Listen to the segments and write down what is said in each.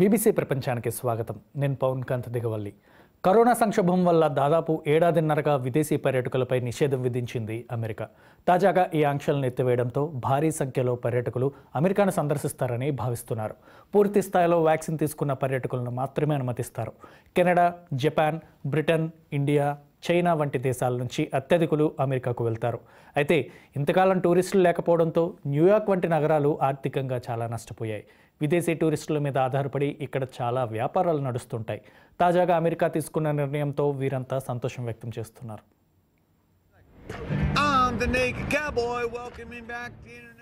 BBC ప్రపంచానికి స్వాగతం నేను పవన్ కాంత్ దిగవల్లి కరోనా సంక్షోభం వల్ల దాదాపు ఏడాదిన్నరగా విదేశీ పర్యాటకులపై నిషేధం విధించింది అమెరికా తాజాగా ఈ ఆంక్షలను ఎత్తివేయడంతో భారీ సంఖ్యలో పర్యాటకులు అమెరికాను సందర్శిస్తారని భావిస్తున్నారు పూర్తి స్థాయిలో వ్యాక్సిన్ తీసుకున్న పర్యాటకులను మాత్రమే అనుమతిస్తారు Canada Japan Britain India China వంటి దేశాల నుంచి అత్యధికులు అమెరికాకు వెళ్తారు అయితే ఇంతకాలం టూరిస్టులు లేకపోవడంతో న్యూయార్క్ వంటి నగరాలు ఆర్థికంగా చాలా నష్టపోయాయి విదేశీ టూరిస్టుల మీద ఆధారపడి ఇక్కడ చాలా వ్యాపారాలు నడుస్తుంటాయి తాజాగా అమెరికా తీసుకున్న నిర్ణయంతో వీరంతా సంతోషం వ్యక్తం చేస్తున్నారు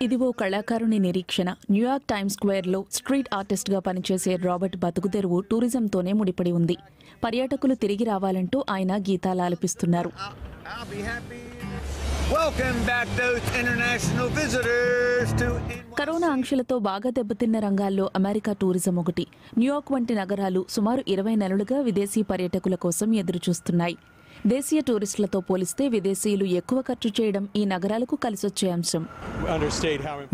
ఇది ఓ కళాకారుని నిరీక్షణ న్యూయార్క్ టైమ్ స్క్వేర్లో స్ట్రీట్ ఆర్టిస్ట్ గా పనిచేసే రాబర్ట్ బతుకుదెరువు టూరిజంతోనే ముడిపడి ఉంది పర్యాటకులు తిరిగి రావాలంటూ ఆయన గీతాలు ఆలపిస్తున్నారు కరోనా ఆంక్షలతో బాగా దెబ్బతిన్న రంగాల్లో అమెరికా టూరిజం ఒకటి న్యూయార్క్ వంటి నగరాలు సుమారు ఇరవై నెలలుగా విదేశీ పర్యాటకుల కోసం ఎదురుచూస్తున్నాయి దేశీయ టూరిస్టులతో పోలిస్తే విదేశీయులు ఎక్కువ ఖర్చు చేయడం ఈ నగరాలకు కలిసొచ్చే అంశం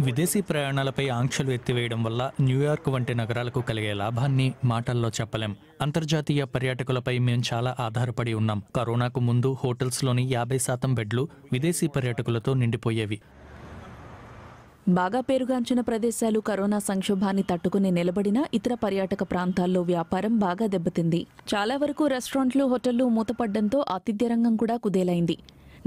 విదేశీ ప్రయాణాలపై ఆంక్షలు ఎత్తివేయడం వల్ల న్యూయార్క్ వంటి నగరాలకు కలిగే లాభాన్ని మాటల్లో చెప్పలేం అంతర్జాతీయ పర్యాటకులపై మేం చాలా ఆధారపడి ఉన్నాం కరోనాకు ముందు హోటల్స్లోని యాభై శాతం బెడ్లు విదేశీ పర్యాటకులతో నిండిపోయేవి బాగా పేరుగాంచిన ప్రదేశాలు కరోనా సంక్షోభాన్ని తట్టుకుని నిలబడిన ఇతర పర్యాటక ప్రాంతాల్లో వ్యాపారం బాగా దెబ్బతింది చాలా వరకు రెస్టారెంట్లు హోటళ్లు మూతపడ్డంతో ఆతిథ్య రంగం కూడా కుదేలైంది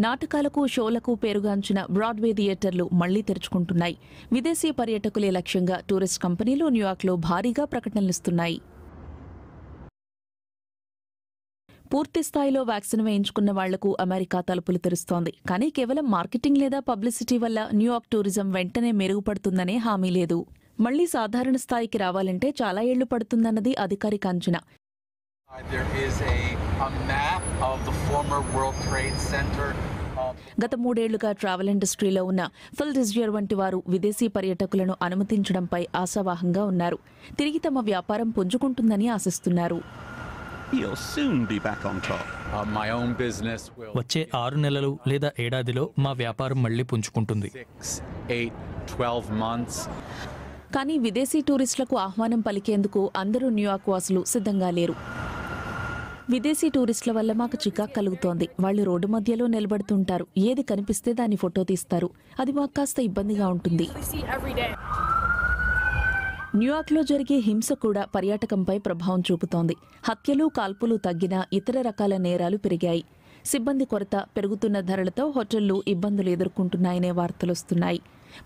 నాటకాలకు షోలకు పేరుగాంచిన బ్రాడ్వే థియేటర్లు మళ్లీ తెరుచుకుంటున్నాయి విదేశీ పర్యాటకులే లక్ష్యంగా టూరిస్ట్ కంపెనీలు న్యూయార్క్లో భారీగా ప్రకటనలిస్తున్నాయి పూర్తి స్థాయిలో వ్యాక్సిన్ వేయించుకున్న వాళ్లకు అమెరికా తలుపులు తెరుస్తోంది కానీ కేవలం మార్కెటింగ్ లేదా పబ్లిసిటీ వల్ల న్యూయార్క్ టూరిజం వెంటనే మెరుగుపడుతుందనే హామీ లేదు మళ్లీ సాధారణ స్థాయికి రావాలంటే చాలా ఏళ్లు పడుతుందన్నది అధికారిక అంచనా గత మూడేళ్లుగా ట్రావెల్ ఇండస్ట్రీలో ఉన్న ఫిల్ డిజియర్ వంటి వారు విదేశీ పర్యటకులను అనుమతించడంపై ఆశావాహంగా ఉన్నారు తిరిగి తమ వ్యాపారం పుంజుకుంటుందని ఆశిస్తున్నారు Uh, వచ్చే ఆరు నెలలు లేదా ఏడాదిలో మా వ్యాపారం మళ్ళీ పుంజుకుంటుంది కానీ విదేశీ టూరిస్టులకు ఆహ్వానం పలికేందుకు అందరూ న్యూయార్క్ వాసులు సిద్ధంగా లేరు విదేశీ టూరిస్టుల వల్ల మాకు చికాక్ కలుగుతోంది వాళ్ళు రోడ్డు మధ్యలో నిలబడుతుంటారు ఏది కనిపిస్తే దాని ఫోటో తీస్తారు అది మాకు కాస్త ఇబ్బందిగా ఉంటుంది న్యూయార్క్లో జరిగే హింస కూడా పర్యాటకంపై ప్రభావం చూపుతోంది హత్యలు కాల్పులు తగ్గినా ఇతర రకాల నేరాలు పెరిగాయి సిబ్బంది కొరత పెరుగుతున్న ధరలతో హోటళ్లు ఇబ్బందులు ఎదుర్కొంటున్నాయనే వార్తలొస్తున్నాయి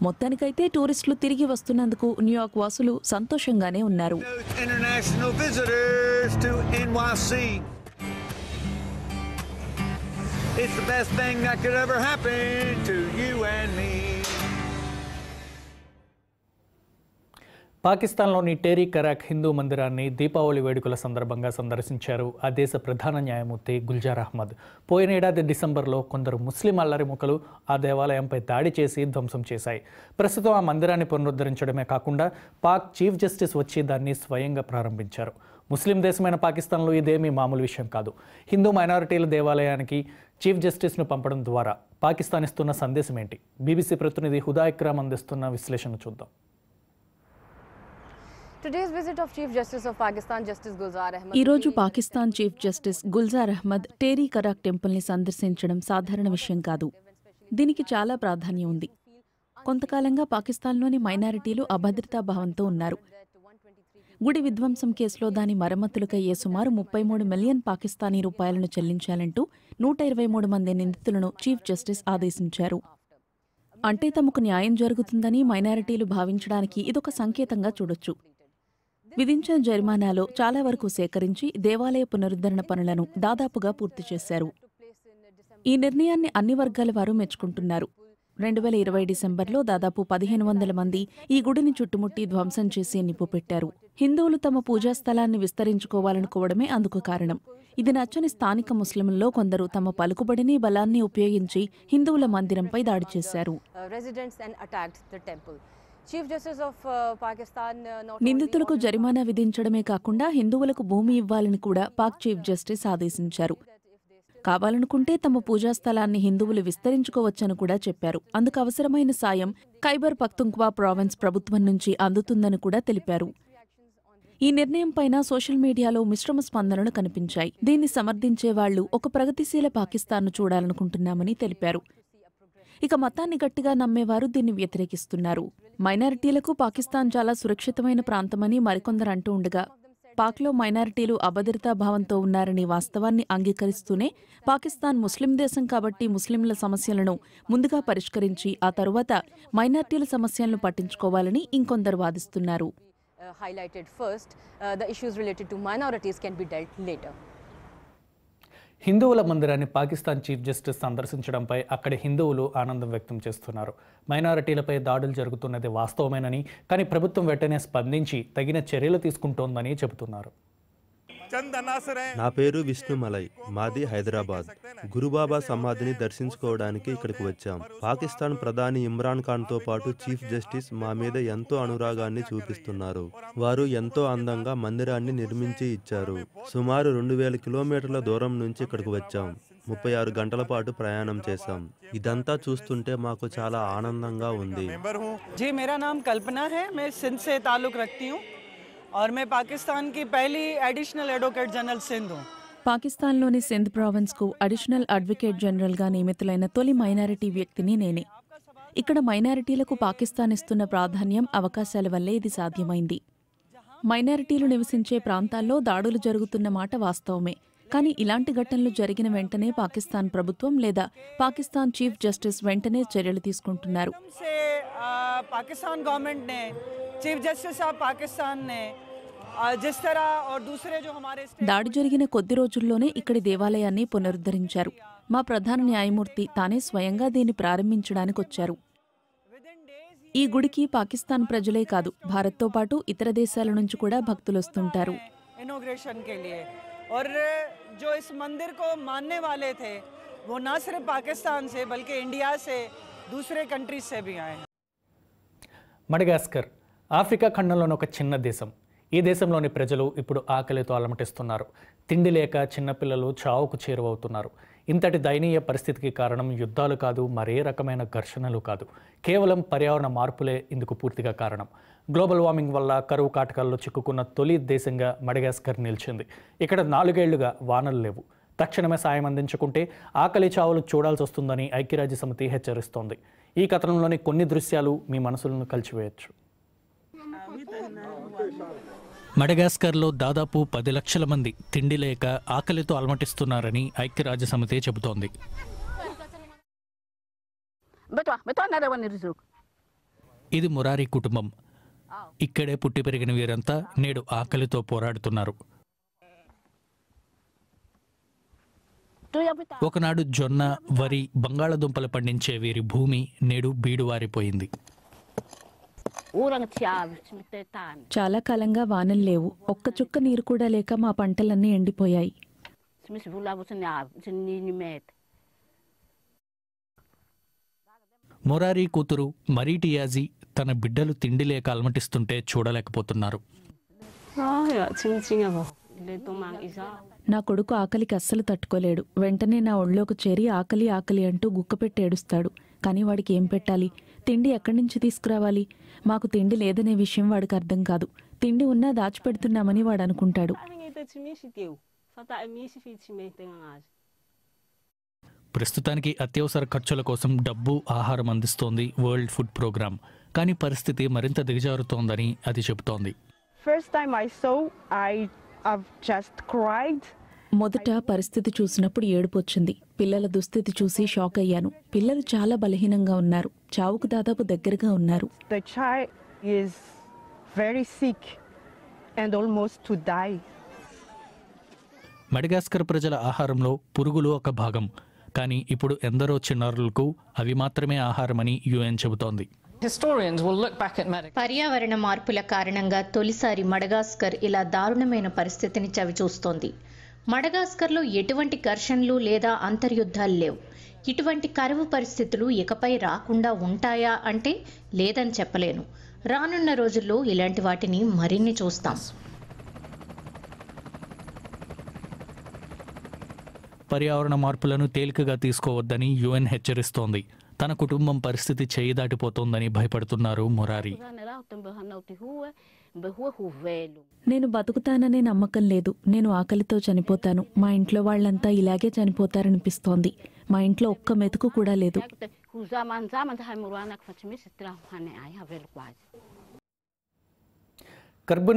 మొత్తానికైతే టూరిస్టులు తిరిగి వస్తున్నందుకు న్యూయార్క్ వాసులు సంతోషంగానే ఉన్నారు It's the best thing that could ever happen to you and me. పాకిస్తాన్లోని టేరీ కరాక్ హిందూ మందిరాన్ని దీపావళి వేడుకల సందర్భంగా సందర్శించారు ఆ దేశ ప్రధాన న్యాయమూర్తి గుల్జార్ అహ్మద్ పోయిన ఏడాది డిసెంబర్లో కొందరు ముస్లిం అల్లరి ముఖలు ఆ దేవాలయంపై దాడి చేసి ధ్వంసం చేశాయి ప్రస్తుతం ఆ మందిరాన్ని పునరుద్ధరించడమే కాకుండా పాక్ చీఫ్ జస్టిస్ వచ్చి దాన్ని స్వయంగా ప్రారంభించారు ముస్లిం దేశమైన పాకిస్తాన్లో ఇదేమీ మామూలు విషయం కాదు హిందూ మైనారిటీల దేవాలయానికి చీఫ్ జస్టిస్ను పంపడం ద్వారా పాకిస్తాన్ ఇస్తున్న సందేశం ఏంటి బీబీసీ ప్రతినిధి హుదా అందిస్తున్న విశ్లేషణ చూద్దాం ఈ రోజు పాకిస్తాన్ చీఫ్ జస్టిస్ గుల్జార్ అహ్మద్ టేరీ కరాక్ టెంపుల్ని సందర్శించడం సాధారణ విషయం కాదు దీనికి చాలా ప్రాధాన్యం ఉంది కొంతకాలంగా పాకిస్తాన్లోని మైనారిటీలు అభద్రతా భావంతో ఉన్నారు గుడి విధ్వంసం కేసులో దాని మరమ్మతులకయ్యే సుమారు ముప్పై మూడు మిలియన్ పాకిస్తానీ రూపాయలను చెల్లించాలంటూ నూట ఇరవై మూడు మంది నిందితులను చీఫ్ జస్టిస్ ఆదేశించారు అంటే తమకు న్యాయం జరుగుతుందని మైనారిటీలు భావించడానికి ఇదొక సంకేతంగా చూడొచ్చు విధించిన జరిమానాలో చాలా వరకు సేకరించి దేవాలయ పునరుద్ధరణ పనులను దాదాపుగా పూర్తి చేశారు ఈ నిర్ణయాన్ని అన్ని వర్గాల వారు మెచ్చుకుంటున్నారు రెండు వేల ఇరవై డిసెంబర్లో దాదాపు పదిహేను వందల మంది ఈ గుడిని చుట్టుముట్టి ధ్వంసం చేసి నిప్పు పెట్టారు హిందువులు తమ పూజా స్థలాన్ని విస్తరించుకోవాలనుకోవడమే అందుకు కారణం ఇది నచ్చని స్థానిక ముస్లింల్లో కొందరు తమ పలుకుబడిని బలాన్ని ఉపయోగించి హిందువుల మందిరంపై దాడి చేశారు uh, Uh, uh, నిందితులకు జరిమానా విధించడమే కాకుండా హిందువులకు భూమి ఇవ్వాలని కూడా పాక్ చీఫ్ జస్టిస్ ఆదేశించారు కావాలనుకుంటే తమ పూజా స్థలాన్ని హిందువులు విస్తరించుకోవచ్చని కూడా చెప్పారు అందుకు అవసరమైన సాయం ఖైబర్ పక్తుంక్వా ప్రావిన్స్ ప్రభుత్వం నుంచి అందుతుందని కూడా తెలిపారు ఈ నిర్ణయం పైన సోషల్ మీడియాలో మిశ్రమ స్పందనలు కనిపించాయి దీన్ని సమర్థించే వాళ్లు ఒక ప్రగతిశీల పాకిస్తాన్ను చూడాలనుకుంటున్నామని తెలిపారు ఇక మతాన్ని గట్టిగా నమ్మేవారు దీన్ని వ్యతిరేకిస్తున్నారు మైనారిటీలకు పాకిస్తాన్ చాలా సురక్షితమైన ప్రాంతమని మరికొందరు అంటూ ఉండగా పాక్లో మైనారిటీలు అభద్రతా భావంతో ఉన్నారనే వాస్తవాన్ని అంగీకరిస్తూనే పాకిస్తాన్ ముస్లిం దేశం కాబట్టి ముస్లింల సమస్యలను ముందుగా పరిష్కరించి ఆ తరువాత మైనారిటీల సమస్యలను పట్టించుకోవాలని ఇంకొందరు వాదిస్తున్నారు highlighted first the issues related to minorities minorities be be dealt హిందువుల మందిరాన్ని పాకిస్తాన్ చీఫ్ జస్టిస్ సందర్శించడంపై అక్కడి హిందువులు ఆనందం వ్యక్తం చేస్తున్నారు మైనారిటీలపై దాడులు జరుగుతున్నది వాస్తవమేనని కానీ ప్రభుత్వం వెంటనే స్పందించి తగిన చర్యలు తీసుకుంటోందని చెబుతున్నారు నా పేరు విష్ణు మలై మాది హైదరాబాద్ గురుబాబా సమాధిని దర్శించుకోవడానికి ఇక్కడికి వచ్చాం పాకిస్తాన్ ప్రధాని ఇమ్రాన్ ఖాన్ తో పాటు చీఫ్ జస్టిస్ మా మీద ఎంతో అనురాగాన్ని చూపిస్తున్నారు వారు ఎంతో అందంగా మందిరాన్ని నిర్మించి ఇచ్చారు సుమారు రెండు వేల కిలోమీటర్ల దూరం నుంచి ఇక్కడికి వచ్చాం ముప్పై ఆరు గంటల పాటు ప్రయాణం చేశాం ఇదంతా చూస్తుంటే మాకు చాలా ఆనందంగా ఉంది కల్పన తాలూక్ और मैं पाकिस्तान की पहली एडिशनल एडवोकेट जनरल सिंध हूँ పాకిస్తాన్లోని సింధ్ ప్రావిన్స్కు అడిషనల్ అడ్వకేట్ జనరల్గా నియమితులైన తొలి మైనారిటీ వ్యక్తిని నేనే ఇక్కడ మైనారిటీలకు పాకిస్తాన్ ఇస్తున్న ప్రాధాన్యం అవకాశాల వల్లే ఇది సాధ్యమైంది మైనారిటీలు నివసించే ప్రాంతాల్లో దాడులు జరుగుతున్న మాట వాస్తవమే కానీ ఇలాంటి ఘటనలు జరిగిన వెంటనే పాకిస్తాన్ ప్రభుత్వం లేదా పాకిస్తాన్ చీఫ్ జస్టిస్ వెంటనే చర్యలు తీసుకుంటున్నారు पाकिस्तान गवर्नमेंट ने चीफ जस्टिस ऑफ पाकिस्तान ने जिस तरह और दूसरे जो हमारे దాడి జరిగిన కొద్ది రోజుల్లోనే ఇక్కడి దేవాలయాన్ని పునరుద్ధరించారు మా ప్రధాన న్యాయమూర్తి తానే స్వయంగా దీన్ని ప్రారంభించడానికి వచ్చారు ఈ గుడికి పాకిస్తాన్ ప్రజలే కాదు భారత్తో పాటు ఇతర దేశాల నుంచి కూడా భక్తులు వస్తుంటారు और जो इस मंदिर को मानने वाले थे वो ना सिर्फ पाकिस्तान से बल्कि इंडिया से दूसरे कंट्रीज से भी आए हैं మడగాస్కర్ ఆఫ్రికా ఖండంలోని ఒక చిన్న దేశం ఈ దేశంలోని ప్రజలు ఇప్పుడు ఆకలితో అలమటిస్తున్నారు తిండి లేక చిన్నపిల్లలు చావుకు చేరువవుతున్నారు ఇంతటి దయనీయ పరిస్థితికి కారణం యుద్ధాలు కాదు మరే రకమైన ఘర్షణలు కాదు కేవలం పర్యావరణ మార్పులే ఇందుకు పూర్తిగా కారణం గ్లోబల్ వార్మింగ్ వల్ల కరువు కాటకాల్లో చిక్కుకున్న తొలి దేశంగా మడగాస్కర్ నిలిచింది ఇక్కడ నాలుగేళ్లుగా వానలు లేవు తక్షణమే సాయం అందించుకుంటే ఆకలి చావులు చూడాల్సి వస్తుందని ఐక్యరాజ్య సమితి హెచ్చరిస్తోంది ఈ కథనంలోని కొన్ని దృశ్యాలు మీ మనసులను కలిసివేయచ్చు మడగాస్కర్లో దాదాపు పది లక్షల మంది తిండి లేక ఆకలితో అలమటిస్తున్నారని ఐక్యరాజ్యసమితి చెబుతోంది ఇది మురారి కుటుంబం ఇక్కడే పుట్టి పెరిగిన వీరంతా నేడు ఆకలితో పోరాడుతున్నారు ఒకనాడు జొన్న వరి బంగాళదుంపలు పండించే వీరి భూమి నేడు బీడువారిపోయింది చాలా కాలంగా వానలు లేవు ఒక్క చుక్క నీరు కూడా లేక మా పంటలన్నీ ఎండిపోయాయి మొరారీ కూతురు మరీటియాజీ తన బిడ్డలు తిండి లేక అలమటిస్తుంటే చూడలేకపోతున్నారు నా కొడుకు ఆకలికి అస్సలు తట్టుకోలేడు వెంటనే నా ఒళ్ళోకి చేరి ఆకలి ఆకలి అంటూ గుక్కపెట్టి ఏడుస్తాడు కానీ వాడికి ఏం పెట్టాలి తిండి ఎక్కడి నుంచి తీసుకురావాలి మాకు తిండి లేదనే విషయం వాడికి అర్థం కాదు తిండి ఉన్నా దాచిపెడుతున్నామని వాడు అనుకుంటాడు ప్రస్తుతానికి అత్యవసర ఖర్చుల కోసం డబ్బు ఆహారం అందిస్తోంది వరల్డ్ ఫుడ్ ప్రోగ్రామ్ కానీ పరిస్థితి మరింత దిగజారుతోందని అది చెబుతోంది First time I saw, I just cried మొదట పరిస్థితి చూసినప్పుడు ఏడుపు వచ్చింది పిల్లల దుస్థితి చూసి షాక్ అయ్యాను పిల్లలు చాలా బలహీనంగా ఉన్నారు చావుకు దాదాపు దగ్గరగా ఉన్నారు మడిగాస్కర్ ప్రజల ఆహారంలో పురుగులు ఒక భాగం కానీ ఇప్పుడు ఎందరో చిన్నారులకు అవి మాత్రమే ఆహారమని యుఎన్ చెబుతోంది పర్యావరణ మార్పుల కారణంగా తొలిసారి మడగాస్కర్ ఇలా దారుణమైన పరిస్థితిని చవిచూస్తోంది మడగాస్కర్లో ఎటువంటి ఘర్షణలు లేదా అంతర్యుద్ధాలు లేవు ఇటువంటి కరువు పరిస్థితులు ఇకపై రాకుండా ఉంటాయా అంటే లేదని చెప్పలేను రానున్న రోజుల్లో ఇలాంటి వాటిని మరిన్ని చూస్తాం పర్యావరణ మార్పులను తేలికగా తీసుకోవద్దని యుఎన్ హెచ్చరిస్తోంది తన కుటుంబం పరిస్థితి చేయదాటిపోతోందని భయపడుతున్నారు మురారి నేను బతుకుతాననే నమ్మకం లేదు నేను ఆకలితో చనిపోతాను మా ఇంట్లో వాళ్ళంతా ఇలాగే చనిపోతారనిపిస్తోంది మా ఇంట్లో ఒక్క మెతుకు కూడా లేదు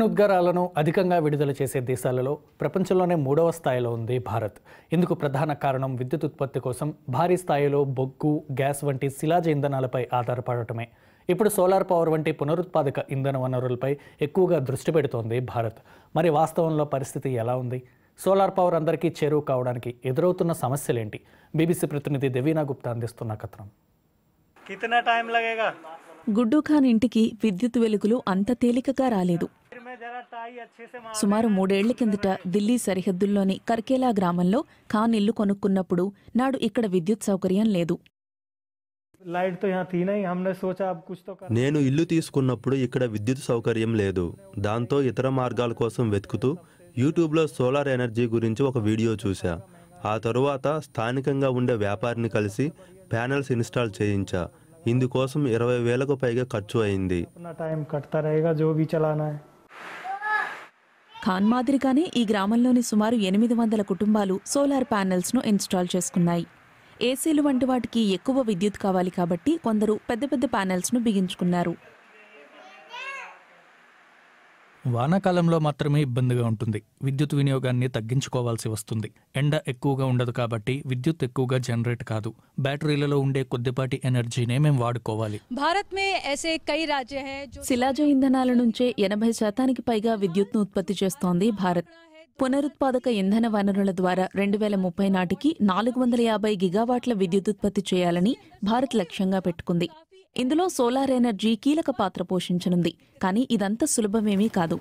ఉద్గారాలను అధికంగా విడుదల చేసే దేశాలలో ప్రపంచంలోనే మూడవ స్థాయిలో ఉంది భారత్ ఇందుకు ప్రధాన కారణం విద్యుత్ ఉత్పత్తి కోసం భారీ స్థాయిలో బొగ్గు గ్యాస్ వంటి శిలాజ ఇంధనాలపై ఆధారపడటమే ఇప్పుడు సోలార్ పవర్ వంటి పునరుత్పాదక ఇంధన వనరులపై ఎక్కువగా దృష్టి పెడుతోంది భారత్ మరి వాస్తవంలో పరిస్థితి ఎలా ఉంది సోలార్ పవర్ అందరికీ చేరువు కావడానికి ఎదురవుతున్న సమస్యలేంటి బీబీసీ ప్రతినిధి దేవీనా గుప్తా అందిస్తున్న కథనం కితనా గుడ్డు ఖాన్ ఇంటికి విద్యుత్ వెలుగులు అంత తేలికగా రాలేదు సుమారు మూడేళ్ల కిందట ఢిల్లీ సరిహద్దుల్లోని కర్కేలా గ్రామంలో ఖాన్ ఇల్లు కొనుక్కున్నప్పుడు నాడు ఇక్కడ విద్యుత్ సౌకర్యం లేదు లైట్ తో నేను ఇల్లు తీసుకున్నప్పుడు ఇక్కడ విద్యుత్ సౌకర్యం లేదు దాంతో ఇతర మార్గాల కోసం వెతుకుతూ యూట్యూబ్లో సోలార్ ఎనర్జీ గురించి ఒక వీడియో చూశా ఆ తరువాత స్థానికంగా ఉండే వ్యాపారిని కలిసి ప్యానెల్స్ ఇన్స్టాల్ చేయించా ఇందుకోసం ఇరవై వేలకు పైగా ఖర్చు అయింది ఖాన్ మాదిరిగానే ఈ గ్రామంలోని సుమారు ఎనిమిది వందల కుటుంబాలు సోలార్ ను ఇన్స్టాల్ చేసుకున్నాయి ఏసీలు వంటి వాటికి ఎక్కువ విద్యుత్ కావాలి కాబట్టి కొందరు పెద్ద పెద్ద ప్యానెల్స్ను బిగించుకున్నారు వానాకాలంలో మాత్రమే ఇబ్బందిగా ఉంటుంది విద్యుత్ వినియోగాన్ని తగ్గించుకోవాల్సి వస్తుంది ఎండ ఎక్కువగా ఉండదు కాబట్టి విద్యుత్ ఎక్కువగా జనరేట్ కాదు బ్యాటరీలలో ఉండే కొద్దిపాటి ఎనర్జీనే మేము వాడుకోవాలి భారత్ శిలాజ ఇంధనాల నుంచే ఎనభై శాతానికి పైగా విద్యుత్ను ఉత్పత్తి చేస్తోంది భారత్ పునరుత్పాదక ఇంధన వనరుల ద్వారా రెండు వేల ముప్పై నాటికి నాలుగు వందల యాభై గిగావాట్ల విద్యుదుత్పత్తి చేయాలని భారత్ లక్ష్యంగా పెట్టుకుంది ఇందులో సోలార్ ఎనర్జీ కీలక పాత్ర పోషించనుంది కానీ ఇదంతా సులభమేమీ కాదు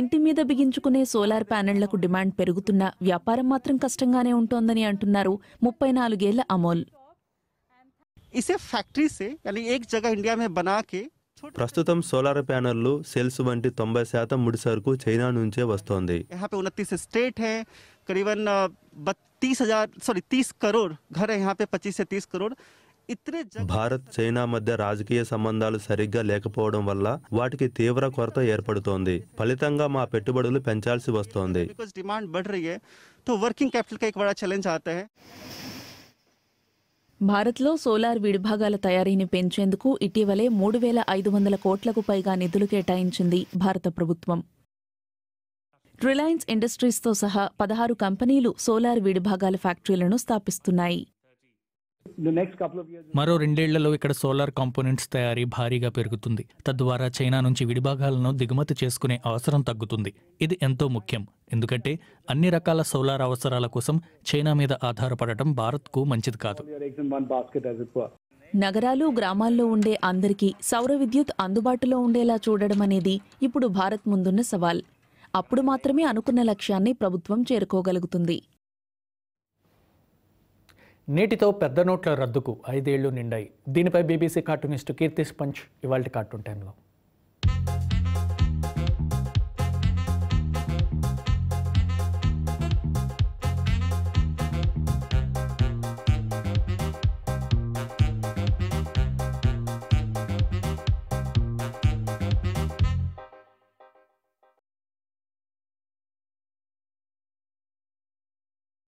ఇంటి మీద బిగించుకునే సోలార్ ప్యానెళ్లకు డిమాండ్ పెరుగుతున్నా వ్యాపారం మాత్రం కష్టంగానే ఉంటోందని అంటున్నారు ముప్పై నాలుగేళ్ల అమోల్ ఇసే ఫ్యాక్టరీ సే జగ ఇండియా మే బనా కే ప్రస్తుతం సోలార్ ప్యానర్లు సెల్స్ వంటి తొంభై శాతం ముడి సరుకు చైనా నుంచే వస్తోంది కరీబన్ తీస్ భారత్ చైనా మధ్య రాజకీయ సంబంధాలు సరిగ్గా లేకపోవడం వల్ల వాటికి తీవ్ర కొరత ఏర్పడుతోంది ఫలితంగా మా పెట్టుబడులు పెంచాల్సి వస్తోంది demand but working capital challenge ఆతా భారత్లో సోలార్ విడిభాగాల తయారీని పెంచేందుకు ఇటీవలే మూడు వేల ఐదు వందల కోట్లకు పైగా నిధులు కేటాయించింది భారత ప్రభుత్వం రిలయన్స్ ఇండస్ట్రీస్తో సహా పదహారు కంపెనీలు సోలార్ విడిభాగాల ఫ్యాక్టరీలను స్థాపిస్తున్నాయి మరో రెండేళ్లలో ఇక్కడ సోలార్ కాంపోనెంట్స్ తయారీ భారీగా పెరుగుతుంది తద్వారా చైనా నుంచి విడిభాగాలను దిగుమతి చేసుకునే అవసరం తగ్గుతుంది ఇది ఎంతో ముఖ్యం ఎందుకంటే అన్ని రకాల సోలార్ అవసరాల కోసం చైనా మీద ఆధారపడటం భారత్కు మంచిది కాదు నగరాలు గ్రామాల్లో ఉండే అందరికీ సౌర విద్యుత్ అందుబాటులో ఉండేలా చూడడం అనేది ఇప్పుడు భారత్ ముందున్న సవాల్ అప్పుడు మాత్రమే అనుకున్న లక్ష్యాన్ని ప్రభుత్వం చేరుకోగలుగుతుంది నీటితో పెద్ద నోట్ల రద్దుకు ఐదేళ్లు నిండాయి దీనిపై బీబీసీ కార్టూనిస్టు కీర్తి స్పంచ్ ఇవాళ కార్టూన్ టైంలో